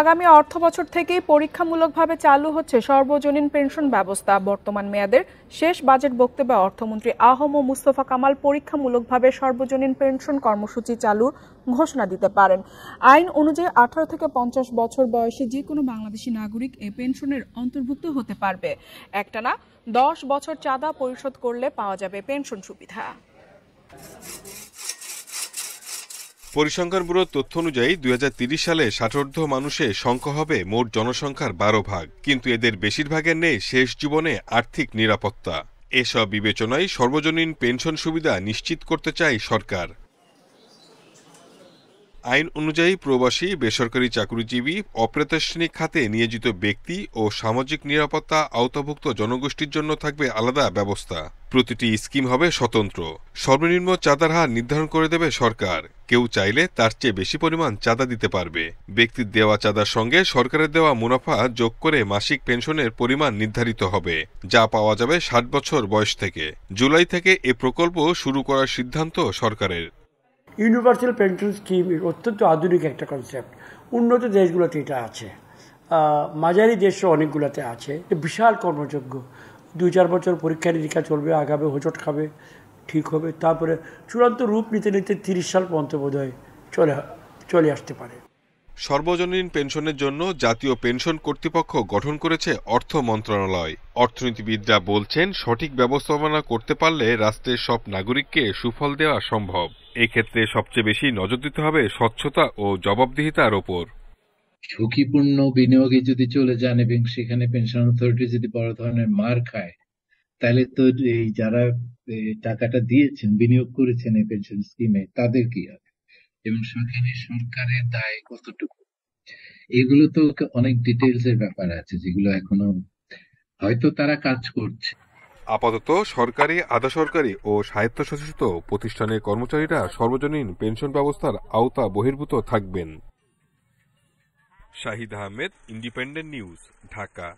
আগামী অর্থ বছর থেকেই পরীক্ষামূলকভাবে চালু হচ্ছে সর্বজনীন পেনশন ব্যবস্থা বর্তমান মেয়াদের শেষ বাজেট বক্তব্যে অর্থমন্ত্রী আহম ও মুস্তফা কামাল পরীক্ষামূলকভাবে সর্বজনীন পেনশন কর্মসূচি চালুর ঘোষণা দিতে পারেন আইন অনুযায়ী আঠারো থেকে পঞ্চাশ বছর বয়সে যে কোনো বাংলাদেশি নাগরিক এই পেনশনের অন্তর্ভুক্ত হতে পারবে একটানা দশ বছর চাঁদা পরিশোধ করলে পাওয়া যাবে পেনশন সুবিধা পরিসংখ্যান ব্যুরোর তথ্য অনুযায়ী দুই সালে ষাটোর্ধ মানুষে সংখ্যা হবে মোট জনসংখ্যার বারো ভাগ কিন্তু এদের বেশিরভাগের নেই শেষ জীবনে আর্থিক নিরাপত্তা এসব বিবেচনায় সর্বজনীন পেনশন সুবিধা নিশ্চিত করতে চায় সরকার আইন অনুযায়ী প্রবাসী বেসরকারি চাকরিজীবী অপ্রাতিষ্ঠানিক খাতে নিয়োজিত ব্যক্তি ও সামাজিক নিরাপত্তা আওতাভুক্ত জনগোষ্ঠীর জন্য থাকবে আলাদা ব্যবস্থা প্রতিটি স্কিম হবে স্বতন্ত্র সর্বনিম্ন চাঁদার হার নির্ধারণ করে দেবে সরকার কেউ চাইলে তার চেয়ে বেশি পরিমাণ চাঁদা দিতে পারবে ব্যক্তির দেওয়া চাঁদার সঙ্গে সরকারের দেওয়া মুনাফা যোগ করে মাসিক পেনশনের পরিমাণ নির্ধারিত হবে যা পাওয়া যাবে ষাট বছর বয়স থেকে জুলাই থেকে এ প্রকল্প শুরু করার সিদ্ধান্ত সরকারের ইউনিভার্সাল পেনশন স্কিম অত্যন্ত আধুনিক একটা কনসেপ্ট উন্নত দেশগুলোতে এটা আছে মাঝারি দেশও অনেকগুলোতে আছে বিশাল কর্মযোগ্য দুই চার বছর পরীক্ষা নিরীক্ষা চলবে আগাবে হোঁচট খাবে ঠিক হবে তারপরে চূড়ান্ত রূপ নিতে নিতে তিরিশ সাল পর্যন্ত বোধহয় চলে চলে আসতে পারে সর্বজনীন পেনশনের জন্য জাতীয় পেনশন কর্তৃপক্ষ গঠন করেছে অর্থ মন্ত্রণালয় অর্থনীতিবিদরা বলছেন সঠিক ব্যবস্থাপনা করতে পারলে রাষ্ট্রের সব নাগরিককে সুফল দেওয়া সম্ভব এক্ষেত্রে সবচেয়ে বেশি নজর দিতে হবে স্বচ্ছতা ও জবাবদিহিতার ওপর ঝুঁকিপূর্ণ বিনিয়োগে যদি চলে যান এবং সেখানে পেনশন অথরিটি যদি বড় ধরনের মার খায় তাহলে তো এই যারা টাকাটা দিয়েছেন বিনিয়োগ করেছেন এই পেনশন স্কিমে তাদের কি হবে এবং সেখানে সরকারের দায় কতটুকু এগুলো তো অনেক ডিটেলস এর ব্যাপার আছে যেগুলো এখনো হয়তো তারা কাজ করছে আপাতত সরকারি আধা সরকারি ও স্বায়ত্তশাসিত প্রতিষ্ঠানের কর্মচারীরা সর্বজনীন পেনশন ব্যবস্থার আওতা বহির্ভূত থাকবেন शाहिद अहमेद इंडिपेंडेंट न्यूज ढाका